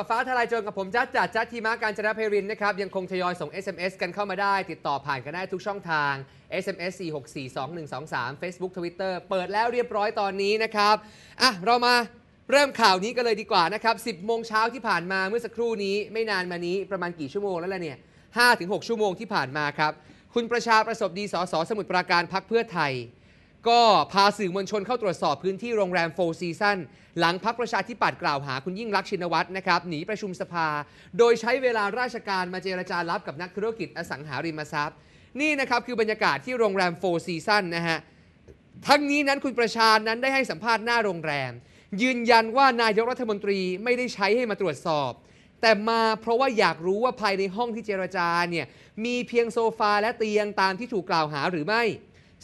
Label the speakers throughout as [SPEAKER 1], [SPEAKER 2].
[SPEAKER 1] กับฟ้าทลายโจรกับผมจัดจัดจัดทีมาการจนะเพรินนะครับ ยังคงทยอยส่ง SMS กันเข้ามาได้ ติดต่อผ่านกันได้ทุกช่องทาง SMS 4642123 Facebook Twitter เปิดแล้วเรียบร้อยตอนนี้นะครับ อ่ะ เรามาเริ่มข่าวนี้กันเลยดีกว่านะครับ 10 โมงเช้าที่ผ่านมาเมื่อสักครู่นี้ไม่นานมานี้ประมาณกี่ชั่วโมงแล้วล่ะเนี่ย 5-6 ชั่วโมงที่ผ่านมาครับคุณประชาประสบดีสสสมุทรปราการพักเพื่อไทยก็พาสื่อมวลชนเข้าตรวจสอบพื้นที่โรงแรมโฟร์ซีซันหลังพักประชาธิปัตย์กล่าวหาคุณยิ่งรักชินวัตรนะครับหนีประชุมสภา โดยใช้เวลาราชการมาเจรจารับกับนักธุรกิจอสังหาริมทรัพย์ นี่นะครับคือบรรยากาศที่โรงแรมโฟร์ซีซันนะฮะทั้งนี้นั้นคุณประชานั้นได้ให้สัมภาษณ์หน้าโรงแรม ยืนยันว่านายกรัฐมนตรีไม่ได้ใช้ให้มาตรวจสอบ แต่มาเพราะว่าอยากรู้ว่าภายในห้องที่เจรจาเนี่ยมีเพียงโซฟาและเตียงตามที่ถูกกล่าวหาหรือไม่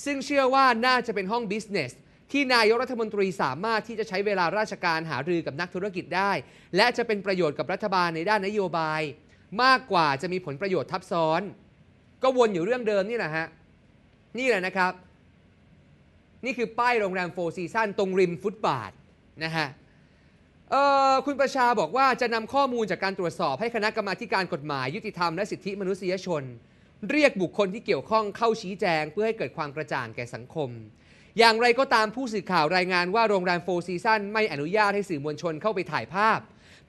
[SPEAKER 1] ซึ่งเชื่อว่าน่าจะเป็นห้องบิสเนสที่นายกรัฐมนตรีสามารถที่จะใช้เวลาราชการหารือกับนักธุรกิจได้ และจะเป็นประโยชน์กับรัฐบาลในด้านนโยบาย มากกว่าจะมีผลประโยชน์ทับซ้อน ก็วนอยู่เรื่องเดิมนี่แหละฮะ นี่แหละนะครับ นี่คือป้ายโรงแรมโฟร์ซีซันตรงริมฟุตบาท นะฮะคุณประชาบอกว่าจะนำข้อมูลจากการตรวจสอบ ให้คณะกรรมาการกฎหมายยุติธรรมและสิทธิมนุษยชนเรียกบุคคลที่เกี่ยวข้อง เข้าชี้แจงเพื่อให้เกิดความกระจ่างแก่สังคม อย่างไรก็ตามผู้สื่อข่าวรายงานว่าโรงแรมโฟร์ซีซันไม่อนุญาตให้สื่อมวลชนเข้าไปถ่ายภาพ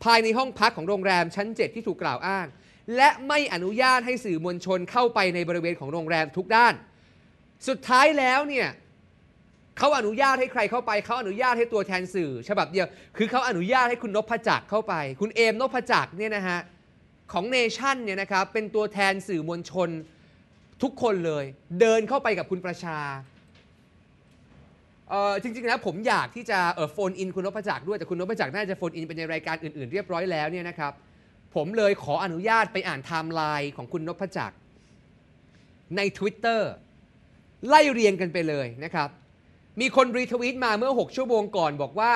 [SPEAKER 1] ภายในห้องพักของโรงแรมชั้น7ที่ถูกกล่าวอ้างและไม่อนุญาตให้สื่อมวลชนเข้าไปในบริเวณของโรงแรมทุกด้านสุดท้ายแล้วเนี่ยเขาอนุญาตให้ใครเข้าไปเขาอนุญาตให้ตัวแทนสื่อ ฉบับเดียวคือเขาอนุญาตให้คุณนพจักรเข้าไป คุณเอมนพจักรเนี่ยนะฮะของเนชั่นเนี่ยนะครับเป็นตัวแทนสื่อมวลชนทุกคนเลย เดินเข้าไปกับคุณประชาเออจริงๆนะผมอยากที่จะเออโฟนอินคุณนพจักรด้วยแต่คุณนพจักรน่าจะโฟนอิน เป็นในรายการอื่นๆเรียบร้อยแล้วเนี่ยนะครับผมเลยขออนุญาตไปอ่านไทม์ไลน์ของคุณนพจักรใน Twitter ไล่เรียงกันไปเลยนะครับ มีคนรีทวีตมาเมื่อ 6 ชั่วโมงก่อนบอกว่า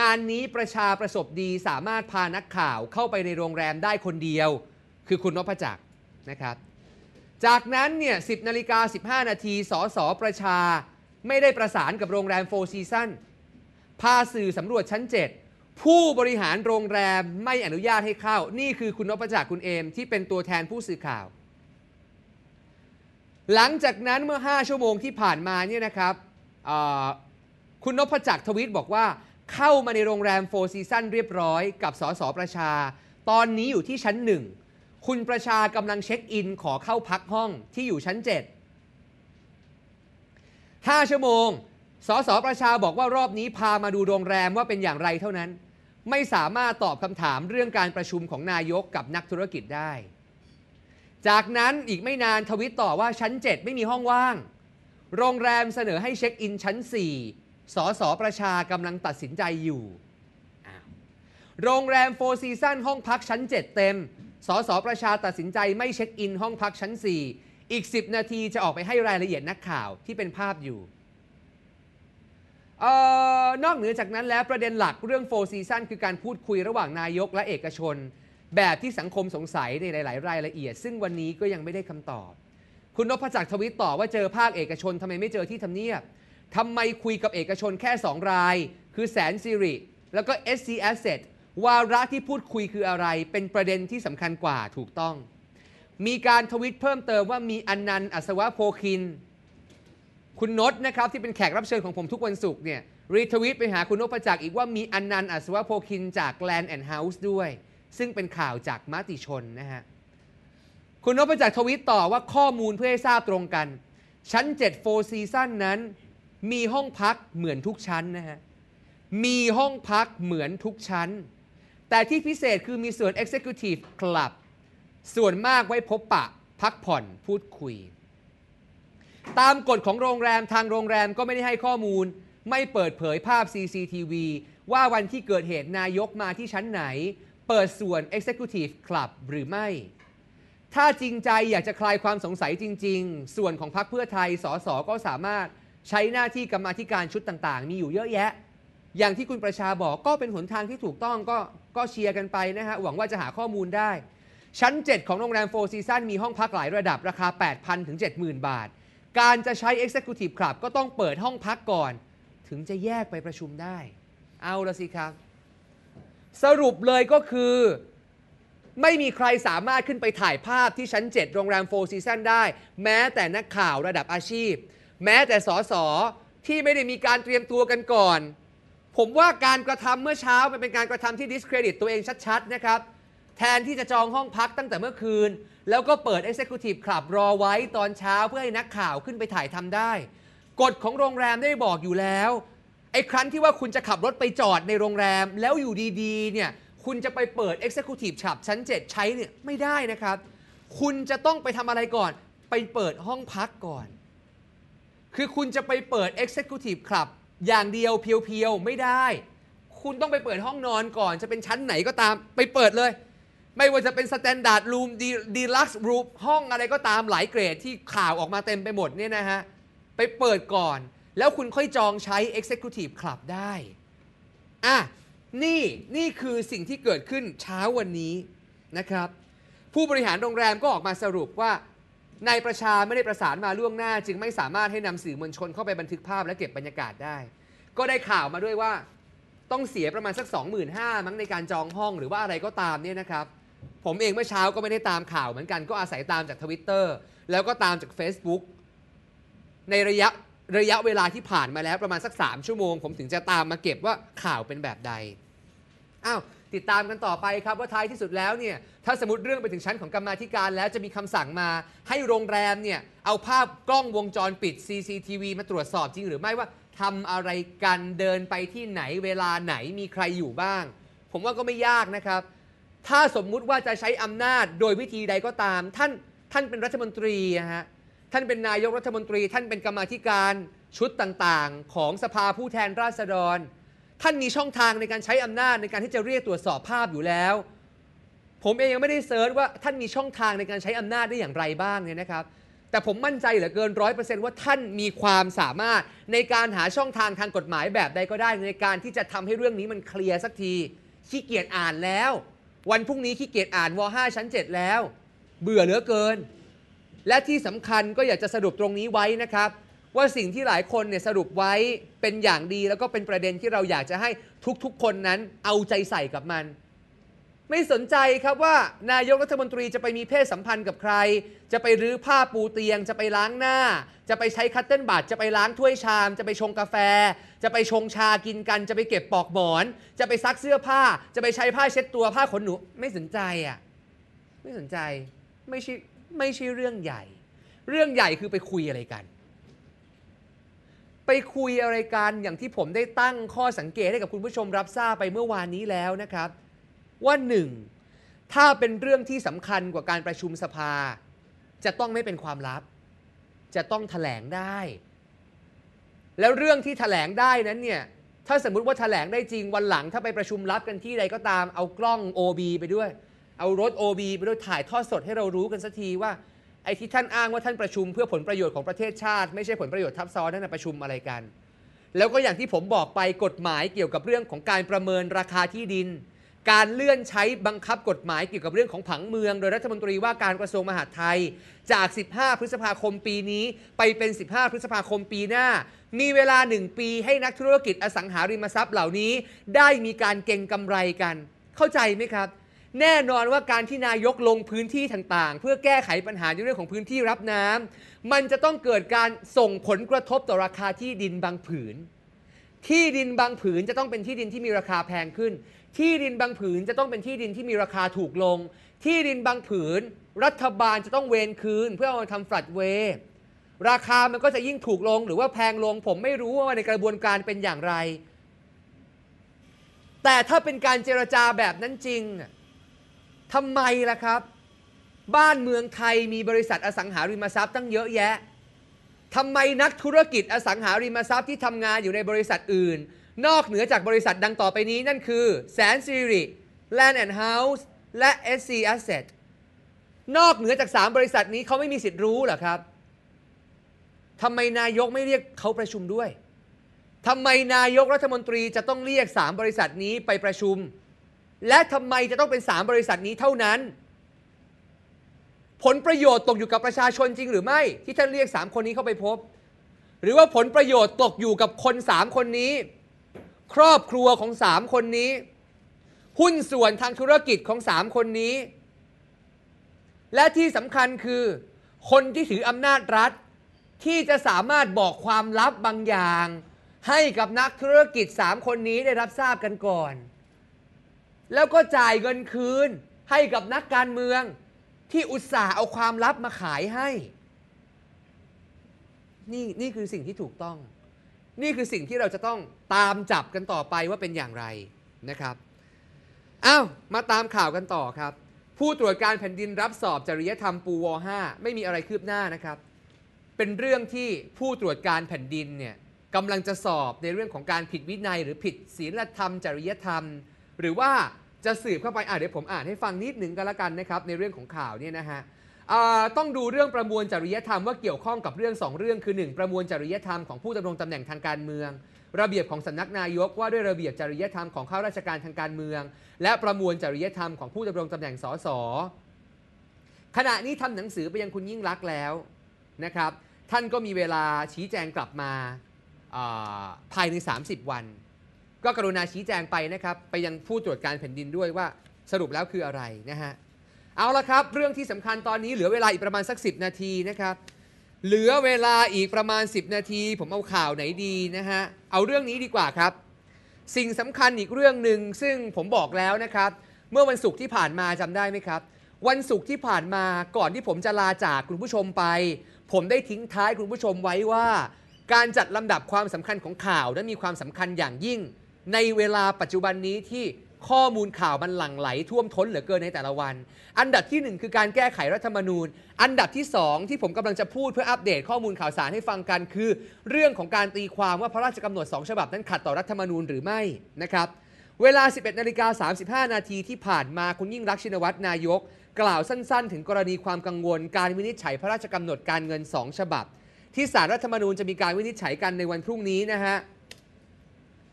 [SPEAKER 1] งานนี้ประชาประสบดีสามารถพานักข่าวเข้าไปในโรงแรมได้คนเดียวคือคุณนพจักรนะครับ จากนั้นเนี่ย10นาฬิกา15นาทีสอสอประชา ไม่ได้ประสานกับโรงแรมโฟร์ซีซันพาสื่อสำรวจชั้น7ผู้บริหารโรงแรมไม่อนุญาตให้เข้านี่คือคุณนพจักรคุณเอมที่เป็นตัวแทนผู้สื่อข่าว หลังจากนั้นเมื่อ 5 ชั่วโมงที่ผ่านมาเนี่ยนะครับคุณนพจักรทวีตบอกว่าเข้ามาในโรงแรมโฟร์ซีซั่นเรียบร้อย กับสส ประชา ตอนนี้อยู่ที่ชั้นหนึ่ง คุณประชากำลังเช็คอิน ขอเข้าพักห้องที่อยู่ชั้น7 5ชั่วโมงสส ประชาบอกว่ารอบนี้พามาดูโรงแรมว่าเป็นอย่างไรเท่านั้น ไม่สามารถตอบคำถามเรื่องการประชุมของนายกกับนักธุรกิจได้ จากนั้นอีกไม่นานทวิตต่อว่าชั้น 7 ไม่มีห้องว่าง โรงแรมเสนอให้เช็คอิน ชั้น4สสประชากำลังตัดสินใจอยู่ โรงแรมโฟซีซั่นห้องพักชั้น 7 เต็ม สสประชาตัดสินใจไม่เช็คอินห้องพักชั้น 4 อีก 10 นาทีจะออกไปให้รายละเอียดนักข่าวที่เป็นภาพอยู่ออนอกเหนือจากนั้นแล้ว ประเด็นหลักเรื่องโฟซีซันคือการพูดคุยระหว่างนายกและเอกชน แบบที่สังคมสงสัยในหลาย ๆ รายละเอียด ซึ่งวันนี้ก็ยังไม่ได้คำตอบ คุณนพจักรทวิตต่อว่าเจอภาคเอกชนทำไมไม่เจอที่ทำเนียบทำไมคุยกับเอกชนแค่ 2 ราย คือแสนสิริ แล้วก็ SC Asset วาระที่พูดคุยคืออะไรเป็นประเด็นที่สำคัญกว่าถูกต้อง มีการทวิตเพิ่มเติมว่ามีอนันต์อัศวะโพคิน คุณนศนะครับที่เป็นแขกรับเชิญของผมทุกวันศุกร์เนี่ยรีทวิตไปหาคุณนพจักรอีกว่ามีอนันต์อัศวะโพคิน จากแลนด์แอนด์เฮาส์ด้วย ซึ่งเป็นข่าวจากมติชนนะฮะคุณนพจักรทวิตต่อว่าข้อมูลเพื่อให้ทราบตรงกัน ชั้น7 4ซีซั่นนั้นมีห้องพักเหมือนทุกชั้นนะฮะ มีห้องพักเหมือนทุกชั้น แต่ที่พิเศษคือมีส่วน Executive Club ส่วนมากไว้พบปะ พักผ่อนพูดคุย ตามกฎของโรงแรมทางโรงแรมก็ไม่ได้ให้ข้อมูล ไม่เปิดเผยภาพ CCTV ว่าวันที่เกิดเหตุนายกมาที่ชั้นไหน เปิดส่วน Executive Club หรือไม่ ถ้าจริงใจอยากจะคลายความสงสัยจริง ๆ ส่วนของพรรคเพื่อไทยสสก็สามารถใช้หน้าที่กรรมาธิการชุดต่าง ๆ มีอยู่เยอะแยะ อย่างที่คุณประชาบอกก็เป็นหนทางที่ถูกต้องก็ก็เชียร์กันไปนะฮะ หวังว่าจะหาข้อมูลได้ ชั้น 7 ของโรงแรมโฟร์ซีซันมีห้องพักหลายระดับราคา 8,000 ถึง 70,000 บาท การจะใช้ Executive Club ก็ต้องเปิดห้องพักก่อน ถึงจะแยกไปประชุมได้ เอาละสิครับ สรุปเลยก็คือ ไม่มีใครสามารถขึ้นไปถ่ายภาพที่ชั้น 7 โรงแรมโฟร์ซีซันได้ แม้แต่นักข่าวระดับอาชีพแม้แต่สสที่ไม่ได้มีการเตรียมตัวกันก่อน ผมว่าการกระทำเมื่อเช้า มันเป็นการกระทำที่ดิสเครดิตตัวเองชัด ๆ นะครับ แทนที่จะจองห้องพักตั้งแต่เมื่อคืน แล้วก็เปิด Executive Club รอไว้ตอนเช้าเพื่อให้นักข่าวขึ้นไปถ่ายทำได้ กฎของโรงแรมได้บอกอยู่แล้ว ไอ้ครั้นที่ว่าคุณจะขับรถไปจอดในโรงแรมแล้วอยู่ดีๆเนี่ยคุณจะไปเปิด Executive Club ชั้น7ใช้เนี่ยไม่ได้นะครับ คุณจะต้องไปทำอะไรก่อนไปเปิดห้องพักก่อนคือคุณจะไปเปิด Executive Club อย่างเดียวเพียว ๆ ไม่ได้ คุณต้องไปเปิดห้องนอนก่อน จะเป็นชั้นไหนก็ตาม ไปเปิดเลย ไม่ว่าจะเป็นสแตนดาร์ดรูมดีลักซ์รูมห้องอะไรก็ตามหลายเกรดที่ข่าวออกมาเต็มไปหมดเนี่ยนะฮะไปเปิดก่อนแล้วคุณค่อยจองใช้ Executive Club ได้อ่ะนี่นี่คือสิ่งที่เกิดขึ้นเช้าวันนี้นะครับผู้บริหารโรงแรมก็ออกมาสรุปว่านายประชาไม่ได้ประสานมาล่วงหน้า จึงไม่สามารถให้นำสื่อมวลชนเข้าไปบันทึกภาพ และเก็บบรรยากาศได้ ก็ได้ข่าวมาด้วยว่าต้องเสียประมาณสัก25,000มั้งในการจองห้อง หรือว่าอะไรก็ตามเนี่ยนะครับ ผมเองเมื่อเช้าก็ไม่ได้ตามข่าวเหมือนกันก็อาศัยตามจากทวิตเตอร์แล้วก็ตามจาก Facebook ในระยะระยะเวลาที่ผ่านมาแล้วประมาณสัก3ชั่วโมงผมถึงจะตามมาเก็บว่าข่าวเป็นแบบใดอ้าวติดตามกันต่อไปครับว่าท้ายที่สุดแล้วเนี่ยถ้าสมมติเรื่องไปถึงชั้นของกรรมาธิการแล้วจะมีคำสั่งมา ให้โรงแรมเนี่ยเอาภาพกล้องวงจรปิด CCTV มาตรวจสอบจริงหรือไม่ว่าทำอะไรกัน เดินไปที่ไหนเวลาไหนมีใครอยู่บ้าง ผมว่าก็ไม่ยากนะครับ ถ้าสมมุติว่าจะใช้อำนาจโดยวิธีใดก็ตาม ท่านท่านเป็นรัฐมนตรีฮะท่านเป็นนายกรัฐมนตรี ท่านเป็นกรรมาธิการชุดต่างๆ ของสภาผู้แทนราษฎรท่านมีช่องทางในการใช้อำนาจในการที่จะเรียกตรวจสอบภาพอยู่แล้ว ผมเองยังไม่ได้เซิร์ชว่าท่านมีช่องทางในการใช้อำนาจได้อย่างไรบ้างเนี่ยนะครับ แต่ผมมั่นใจเหลือเกินร้อยเปอร์เซ็นต์ว่าท่านมีความสามารถในการหาช่องทางทางกฎหมายแบบใดก็ได้ในการที่จะทำให้เรื่องนี้มันเคลียร์สักทีขี้เกียจอ่านแล้ว วันพรุ่งนี้ขี้เกียจอ่านว5ชั้น 7 แล้ว เบื่อเหลือเกิน และที่สำคัญก็อยากจะสรุปตรงนี้ไว้นะครับว่าสิ่งที่หลายคนเนี่ยสรุปไว้เป็นอย่างดีแล้วก็เป็นประเด็นที่เราอยากจะให้ทุกๆคนนั้น เอาใจใส่กับมัน ไม่สนใจครับว่า นายกรัฐมนตรีจะไปมีเพศสัมพันธ์กับใคร จะไปรื้อผ้าปูเตียง จะไปล้างหน้า จะไปใช้คัตเติ้ลบัตจะไปล้างถ้วยชาม จะไปชงกาแฟ จะไปชงชากินกัน จะไปเก็บปอกหมอน จะไปซักเสื้อผ้า จะไปใช้ผ้าเช็ดตัวผ้าขนหนูไม่สนใจอ่ะไม่สนใจไม่ใช่ไม่ใช่เรื่องใหญ่ เรื่องใหญ่คือไปคุยอะไรกันไปคุยอะไรกัน อย่างที่ผมได้ตั้งข้อสังเกตให้กับคุณผู้ชมรับทราบไปเมื่อวานนี้แล้วนะครับ ว่าหนึ่ง ถ้าเป็นเรื่องที่สำคัญกว่าการประชุมสภา จะต้องไม่เป็นความลับ จะต้องถแถลงได้ แล้วเรื่องที่ถแถลงได้นั้นเนี่ยถ้าสมมติว่าถแถลงได้จริงวันหลังถ้าไปประชุมลับกันที่ใดก็ตามเอากล้อง OB ไปด้วยเอารถ OB ไปด้วยถ่ายทอดสดให้เรารู้กันสักทีว่าไอ้ที่ท่าน อ้างว่าท่านประชุม เพื่อผลประโยชน์ ของประเทศชาติไม่ใช่ผลประโยชน์ทับซ้อนนั่นะประชุมอะไรกัน แล้วก็อย่างที่ผมบอกไป กฎหมายเกี่ยวกับเรื่องของการประเมินราคาที่ดิน การเลื่อนใช้บังคับกฎหมายเกี่ยวกับเรื่องของผังเมืองโดยรัฐมนตรีว่าการกระทรวงมหาดไทย จาก 15 พฤษภาคมปีนี้ ไปเป็น 15 พฤษภาคมปีหน้า มีเวลา 1 ปีให้นักธุรกิจอสังหาริมทรัพย์เหล่านี้ ได้มีการเก็งกำไรกัน เข้าใจไหมครับแน่นอนว่าการที่นายกลงพื้นที่ต่างๆ เพื่อแก้ไขปัญหาในเรื่องของพื้นที่รับน้ำ มันจะต้องเกิดการส่งผลกระทบต่อราคาที่ดินบางผืน ที่ดินบางผืนจะต้องเป็นที่ดินที่มีราคาแพงขึ้น ที่ดินบางผืนจะต้องเป็นที่ดินที่มีราคาถูกลง ที่ดินบางผืน รัฐบาลจะต้องเวนคืนเพื่อเอาทำฟลัดเวราคามันก็จะยิ่งถูกลง หรือว่าแพงลงผมไม่รู้ว่าในกระบวนการเป็นอย่างไร แต่ถ้าเป็นการเจรจาแบบนั้นจริงทำไมล่ะครับ บ้านเมืองไทยมีบริษัทอสังหาริมทรัพย์ตั้งเยอะแยะ ทำไมนักธุรกิจอสังหาริมทรัพย์ที่ทำงานอยู่ในบริษัทอื่น นอกเหนือจากบริษัทดังต่อไปนี้นั่นคือแสนสแริด์แอนด์เฮาส์และ SC Asset นอกเหนือจาก 3 บริษัทนี้เขาไม่มีสิทธิ์รู้หรอครับทำไมนายกไม่เรียกเขาประชุมด้วยทำไมนายกรัฐมนตรีจะต้องเรียก3บริษัทนี้ไปประชุมและทำไมจะต้องเป็น3บริษัทนี้เท่านั้น ผลประโยชน์ตกอยู่กับประชาชนจริงหรือไม่ ที่ท่านเรียก 3 คนนี้เข้าไปพบ หรือว่าผลประโยชน์ตกอยู่กับคน 3 คนนี้ ครอบครัวของ 3 คนนี้ หุ้นส่วนทางธุรกิจของ 3 คนนี้ และที่สำคัญคือ คนที่ถืออำนาจรัฐ ที่จะสามารถบอกความลับบางอย่าง ให้กับนักธุรกิจ3คนนี้ได้รับทราบกันก่อนแล้วก็จ่ายเงินคืนให้กับนักการเมืองที่อุตส่าห์เอาความลับมาขายให้ นี่นี่คือสิ่งที่ถูกต้อง นี่คือสิ่งที่เราจะต้องตามจับกันต่อไปว่าเป็นอย่างไรนะครับอา้าว มาตามข่าวกันต่อครับ ผู้ตรวจการแผ่นดินรับสอบจริยธรรมปูวห้าไม่มีอะไรคืบหน้านะครับ เป็นเรื่องที่ผู้ตรวจการแผ่นดินเนี่ยกำลังจะสอบในเรื่องของการผิดวินัย หรือผิดศีลธรรม จริยธรรมหรือว่าจะสืบเข้าไปอ่าเดี๋ยวผมอ่านให้ฟังนิดหนึ่งก็แล้วกันนะครับในเรื่องของข่าวเนี่ยนะฮะต้องดูเรื่องประมวลจริยธรรมว่าเกี่ยวข้องกับเรื่อง 2 เรื่องคือ 1 ประมวลจริยธรรมของผู้ดำารงตำแหน่งทางการเมือง ระเบียบของสำนักนายกว่าด้วยระเบียบจริยธรรมของข้าราชการทางการเมือง และประมวลจริยธรรมของผู้ดำารงตำแหน่งสสขณะนี้ทำหนังสือไปยังคุณยิ่งรักแล้วนะครับท่านก็มีเวลาชี้แจงกลับมาภายใน30 วันก็กรุณาชี้แจงไปนะครับไปยังผู้ตรวจการแผ่นดินด้วยว่าสรุปแล้วคืออะไรนะฮะเอาละครับเรื่องที่สำคัญตอนนี้เหลือเวลาอีกประมาณสัก 10 นาทีนะครับเหลือเวลาอีกประมาณ 10 นาที ผมเอาข่าวไหนดีนะฮะเอาเรื่องนี้ดีกว่าครับสิ่งสำคัญอีกเรื่องหนึ่งซึ่งผมบอกแล้วนะครับเมื่อวันศุกร์ที่ผ่านมาจำได้ไหมครับ วันศุกร์ที่ผ่านมาก่อนที่ผมจะลาจาก คุณผู้ชมไป ผมได้ทิ้งท้ายคุณผู้ชมไว้ว่า การจัดลำดับความสำคัญของข่าวนั้นมีความสำคัญอย่างยิ่งในเวลาปัจจุบันนี้ที่ข้อมูลข่าวมันหลั่งไหล ท่วมท้นเหลือเกินในแต่ละวัน อันดับที่ 1 คือการแก้ไข รัฐธรรมนูญ อันดับที่ 2 ที่ผมกำลังจะพูด เพื่ออัปเดตข้อมูลข่าวสารให้ฟังกัน คือ เรื่องของการตีความว่าพระราชกำหนด 2ฉบับ นั้นขัดต่อรัฐธรรมนูญหรือไม่นะครับ เวลา 11นาฬิกา35นาทีที่ผ่านมาคุณยิ่งรักชินวัตรนายก กล่าวสั้นๆ ถึงกรณีความกังวล การวินิจฉัยพระราชกำหนดการเงิน 2 ฉบับ ที่สารรัฐธรรมนูญจะมีการวินิจฉัยกันในวันพรุ่งนี้นะฮะ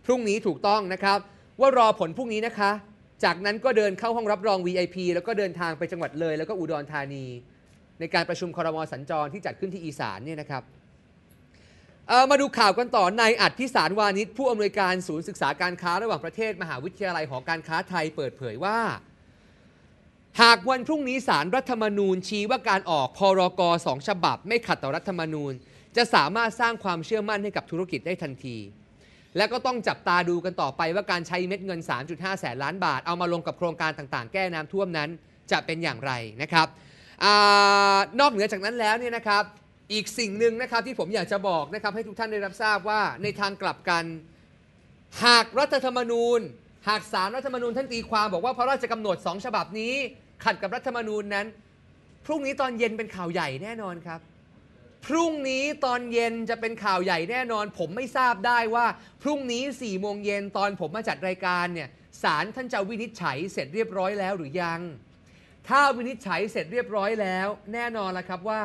[SPEAKER 1] พรุ่งนี้ถูกต้องนะครับว่ารอผลพรุ่งนี้นะคะจากนั้นก็เดินเข้าห้องรับรอง VIP แล้วก็เดินทางไปจังหวัดเลย แล้วก็อุดรธานีในการประชุมคอรมอสัญจร ที่จัดขึ้นที่อีสานเนี่ยนะครับมาดูข่าวกันต่อนายอัดพิสารวานิชผู้อำนวยการศูนย์ศึกษาการค้าระหว่างประเทศมหาวิทยาลัยหอการค้าไทยเปิดเผยว่า หากวันพรุ่งนี้สารรัฐธรรมนูญชี้ว่าการออกพรกสองฉบับ ไม่ขัดต่อรัฐธรรมนูญ จะสามารถสร้างความเชื่อมั่นให้กับธุรกิจได้ทันทีและก็ต้องจับตาดูกันต่อไปว่าการใช้เม็ดเงิน 3.5 แสนล้านบาท เอามาลงกับโครงการต่างๆ แก้น้ำท่วมนั้นจะเป็นอย่างไรนะครับอนอกเหนือจากนั้นแล้วเนี่ยนะครับ อีกสิ่งหนึ่งนะครับที่ผมอยากจะบอกนะครับ ให้ทุกท่านได้รับทราบว่า ในทางกลับกัน หากรัฐธรรมนูญ หากสารรัฐธรรมนูญท่านตีความบอกว่า พระราชกำหนดสองฉบับนี้ ขัดกับรัฐธรรมนูญนั้นพรุ่งนี้ตอนเย็นเป็นข่าวใหญ่แน่นอนครับพรุ่งนี้ตอนเย็นจะเป็นข่าวใหญ่แน่นอน ผมไม่ทราบได้ว่า พรุ่งนี้4ี่โมงเย็นตอนผมมาจัดรายการเนี่ยสารท่านจะวินิจฉัยเสร็จเรียบร้อยแล้วหรือยัง ถ้าวินิจฉัยเสร็จเรียบร้อยแล้วแน่นอนละครับว่า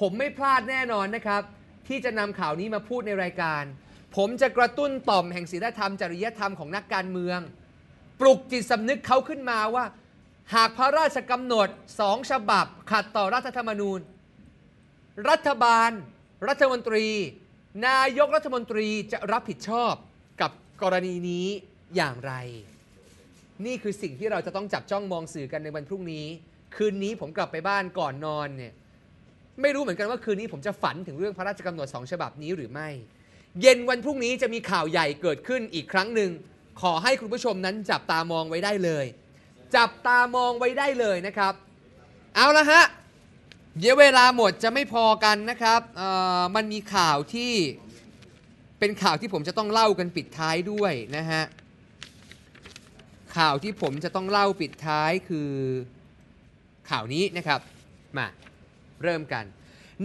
[SPEAKER 1] ผมไม่พลาดแน่นอนนะครับ ที่จะนำข่าวนี้มาพูดในรายการ ผมจะกระตุ้นต่อมแห่งศีลธรรมจริยธรรมของนักการเมือง ปลุกจิตสำนึกเขาขึ้นมาว่า หากพระราชกำหนดสองฉบับขัดต่อรัฐธรรมนูญรัฐบาล รัฐมนตรี นายกรัฐมนตรีจะรับผิดชอบกับกรณีนี้อย่างไร นี่คือสิ่งที่เราจะต้องจับจ้องมองสื่อกันในวันพรุ่งนี้ คืนนี้ผมกลับไปบ้านก่อนนอนเนี่ยไม่รู้เหมือนกันว่าคืนนี้ผมจะฝันถึงเรื่องพระราชกำหนดสองฉบับนี้หรือไม่ เย็นวันพรุ่งนี้จะมีข่าวใหญ่เกิดขึ้นอีกครั้งหนึ่งขอให้คุณผู้ชมนั้นจับตามองไว้ได้เลย จับตามองไว้ได้เลยนะครับ เอาละฮะเดี๋ยวเวลาหมดจะไม่พอกันนะครับ มันมีข่าวที่เป็นข่าวที่ผมจะต้องเล่ากันปิดท้ายด้วยนะฮะ ข่าวที่ผมจะต้องเล่าปิดท้ายคือข่าวนี้นะครับ มาเริ่มกัน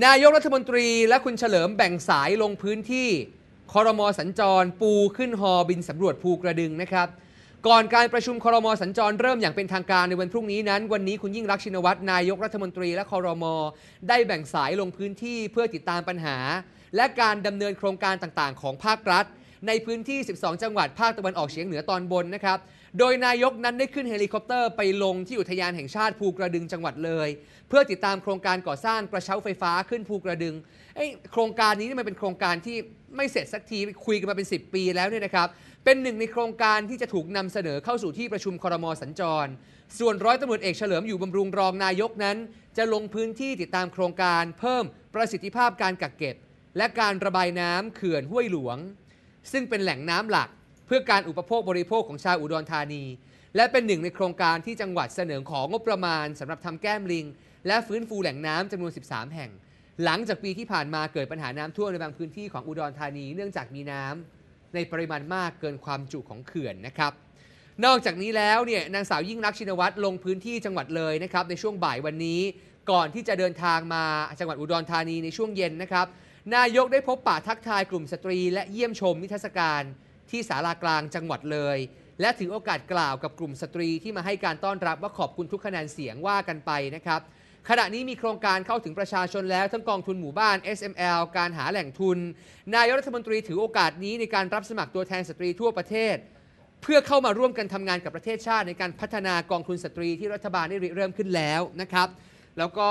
[SPEAKER 1] นายกรัฐมนตรีและคุณเฉลิมแบ่งสายลงพื้นที่คอรมอสัญจรปูขึ้นหอบินสำรวจภูกระดึงนะครับก่อนการประชุมครมสัญจรเริ่มอย่างเป็นทางการในวันพรุ่งนี้นั้น วันนี้คุณยิ่งรักชินวัตร นายกรัฐมนตรีและครม ได้แบ่งสายลงพื้นที่เพื่อติดตามปัญหา และการดำเนินโครงการต่างๆ ของภาครัฐ ในพื้นที่ 12 จังหวัด ภาคตะวันออกเฉียงเหนือตอนบนนะครับ โดยนายกนั้นได้ขึ้นเฮลิคอปเตอร์ไปลงที่อุทยานแห่งชาติภูกระดึงจังหวัดเลย เพื่อติดตามโครงการก่อสร้างกระเช้าไฟฟ้าขึ้นภูกระดึง โครงการนี้มันเป็นโครงการที่ไม่เสร็จสักทีคุยกันมาเป็น 10 ปีแล้วเนี่ยนะครับเป็นหนึ่งในโครงการที่จะถูกนำเสนอเข้าสู่ที่ประชุมครมสัญจร ส่วนร้อยตำรวจเอกเฉลิมอยู่บำรุงรองนายกนั้น จะลงพื้นที่ติดตามโครงการเพิ่มประสิทธิภาพการกักเก็บ และการระบายน้ำเขื่อนห้วยหลวง ซึ่งเป็นแหล่งน้ำหลัก เพื่อการอุปโภคบริโภคของชาวอุดรธานี และเป็นหนึ่งในโครงการที่จังหวัดเสนอของงบประมาณสำหรับทำแก้มลิง และฟื้นฟูแหล่งน้ำจำนวน 13 แห่ง หลังจากปีที่ผ่านมาเกิดปัญหาน้ำท่วมในบางพื้นที่ของอุดรธานีเนื่องจากมีน้ำในปริมาณมากเกินความจุของเขื่อนนะครับ นอกจากนี้แล้วเนี่ยนางสาวยิ่งรักชินวัตรลงพื้นที่จังหวัดเลยนะครับในช่วงบ่ายวันนี้ ก่อนที่จะเดินทางมาจังหวัดอุดรธานีในช่วงเย็นนะครับ นายกได้พบปะทักทายกลุ่มสตรี และเยี่ยมชมนิทรรศการที่ศาลากลางจังหวัดเลย และถือโอกาสกล่าวกับกลุ่มสตรีที่มาให้การต้อนรับว่าขอบคุณทุกคะแนนเสียงว่ากันไปนะครับขณะนี้มีโครงการเข้าถึงประชาชนแล้วทั้งกองทุนหมู่บ้าน SML การหาแหล่งทุน นายรัฐมนตรีถือโอกาสนี้ ในการรับสมัครตัวแทนสตรีทั่วประเทศ เพื่อเข้ามาร่วมกันทำงานกับประเทศชาติ ในการพัฒนากองทุนสตรีที่รัฐบาลได้เริ่มขึ้นแล้วนะครับ แล้วก็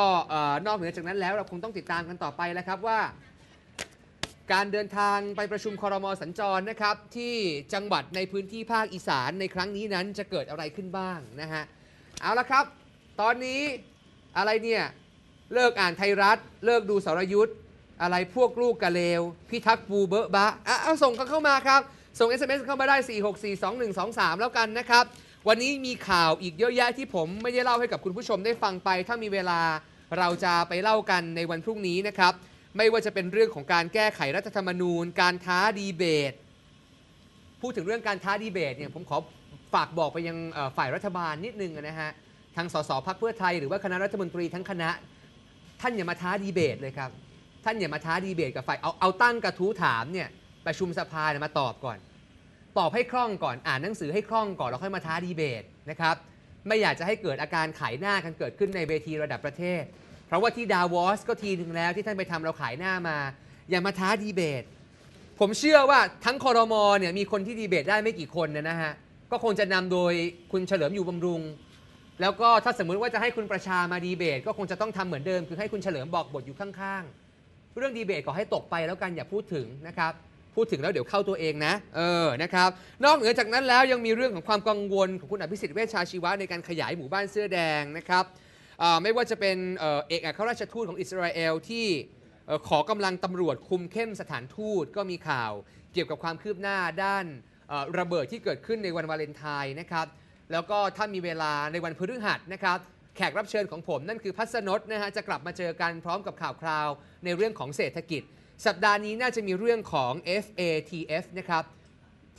[SPEAKER 1] นอกเหนือจากนั้นแล้วเราคงต้องติดตามกันต่อไปแล้วครับว่า การเดินทางไปประชุมคอรมอสัญจรนะครับที่จังหวัดในพื้นที่ภาคอีสานในครั้งนี้นั้นจะเกิดอะไรขึ้นบ้างนะฮะเอาละครับ ตอนนี้อะไรเนี่ย เลิกอ่านไทยรัฐเลิกดูสรยุทธ์อะไรพวกลูกกะเลว พิทักษ์ปูเบอะบะอ่ะเอาส่งกันเข้ามาครับส่ง SMS เข้ามาได้ 4642123 แล้วกันนะครับ วันนี้มีข่าวอีกเยอะแยะที่ผมไม่ได้เล่าให้กับคุณผู้ชมได้ฟังไป ถ้ามีเวลาเราจะไปเล่ากันในวันพรุ่งนี้นะครับ ไม่ว่าจะเป็นเรื่องของการแก้ไขรัฐธรรมนูญการท้าดีเบตพูดถึงเรื่องการท้าดีเบตเนี่ยผมขอฝากบอกไปยังฝ่ายรัฐบาลนิดนึงนะฮะทางสสพักเพื่อไทยหรือว่าคณะรัฐมนตรีทั้งคณะท่านอย่ามาท้าดีเบตเลยครับท่านอย่ามาท้าดีเบตกับฝ่ายเอาเอาตั้งกระทู้ถามเนี่ยประชุมสภาเนี่ยมาตอบก่อนตอบให้คล่องก่อนอ่านหนังสือให้คล่องก่อนแล้วค่อยมาท้าดีเบตนะครับไม่อยากจะให้เกิดอาการขายหน้ากันเกิดขึ้นในเวทีระดับประเทศ เพราะว่าที่ดาวอส ก็ทีนึงแล้ว ที่ท่านไปทำเราขายหน้ามาอย่ามาท้าดีเบต ผมเชื่อว่าทั้งคอรมอเนี่ยมีคนที่ดีเบตได้ไม่กี่คนนะนะฮะก็คงจะนำโดยคุณเฉลิมอยู่บำรุงแล้วก็ถ้าสมมุติว่าจะให้คุณประชามาดีเบต ก็คงจะต้องทำเหมือนเดิมคือให้คุณเฉลิมบอกบทอยู่ข้างๆเรื่องดีเบตขอให้ตกไปแล้วกันอย่าพูดถึงนะครับพูดถึงแล้วเดี๋ยวเข้าตัวเองนะเออนะครับนอกเหนือจากนั้นแล้วยังมีเรื่องของความกังวลของคุณอภิสิทธิ์เวชชาชีวะในการขยายหมู่บ้านเสื้อแดงนะครับไม่ว่าจะเป็นเอกอัครราชทูตของอิสราเอลที่ขอกำลังตำรวจคุมเข้มสถานทูตก็มีข่าวเกี่ยวกับความคืบหน้าด้านระเบิดที่เกิดขึ้นในวันวาเลนไทน์นะครับแล้วก็ถ้ามีเวลาในวันพฤหัสนะครับ แขกรับเชิญของผมนั่นคือพัสนดนะฮะจะกลับมาเจอกันพร้อมกับข่าวคราว ในเรื่องของเศรษฐกิจ สัปดาห์นี้น่าจะมีเรื่องของ FATF นะครับ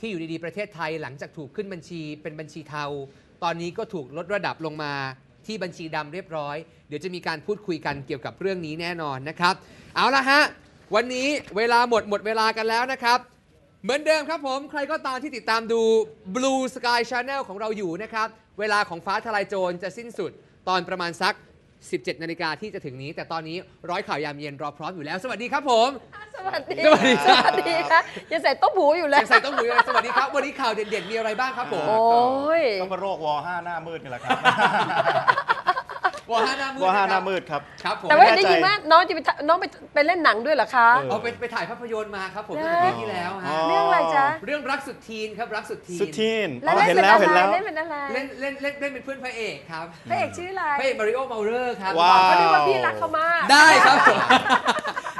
[SPEAKER 1] ที่อยู่ดี ๆ ประเทศไทยหลังจากถูกขึ้นบัญชีเป็นบัญชีเทา ตอนนี้ก็ถูกลดระดับลงมา ที่บัญชีดำเรียบร้อยเดี๋ยวจะมีการพูดคุยกันเกี่ยวกับเรื่องนี้แน่นอนนะครับ เอาละฮะวันนี้เวลาหมดหมดเวลากันแล้วนะครับเหมือนเดิมครับผม ใครก็ตามที่ติดตามดู Blue Sky Channel ของเราอยู่นะครับ เวลาของฟ้าทลายโจรจะสิ้นสุดตอนประมาณสัก 17 นาฬิกาที่จะถึงนี้ แต่ตอนนี้ร้อยข่าวยามเย็นรอพร้อมอยู่แล้ว สวัสดีครับผม สวัสดีสวัสดีครับ่ะยังใส่ต้มหูอยู่เลยยังใส่ต้มงหูอยู่เลยสวัสดีครับ วันนี้ข่าวเด่นๆมีอะไรบ้างครับผม โอ้ยต้องมาโรควอห้าหน้ามืดนี่แหละครับวอห้าหน้ามืดวห้าหน้ามืด ครับครับผมแต่ว่าได้ยินว่าน้องจะไปน้องไปไปเล่นหนังด้วยเหรอคะเอาไปไปถ่ายภาพยนตร์มาครับผมเมื่อปีที่แล้วฮะเรื่องอะไรจ๊ะเรื่องรักสุดทีน ครับ รักสุดทีนสุดทีนลเห็นแล้วเห็นแล้วเล่นเป็นอะไรเล่นเล่นเล่นเป็นเพื่อนพระเอกครับพระเอกชื่ออะไร พระเอกมาริโอมาเลอร์ครับว้าวเขาเรียกว่าพี่รักเขามากได้ครับผม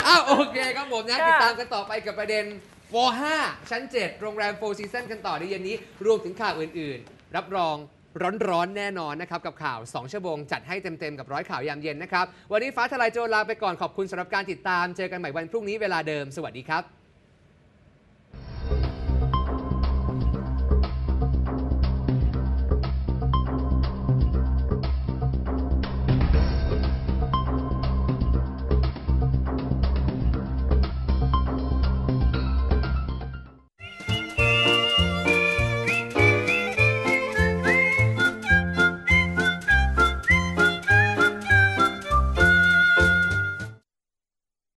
[SPEAKER 1] อ้าวโอเคครับผมนะติดตามกันต่อไปกับประเด็นวาชั้น7โรงแรมโฟร์ซีซันกันต่อในเย็นนี้ รวมถึงข่าวอื่นๆ รับรองร้อนๆแน่นอนนะครับ กับข่าว 2ชั่วโมงจัดให้เต็มๆ กับร้อยข่าวยามเย็นนะครับ วันนี้ฟ้าทลายโจรลาไปก่อนขอบคุณสำหรับการติดตาม เจอกันใหม่วันพรุ่งนี้เวลาเดิมสวัสดีครับ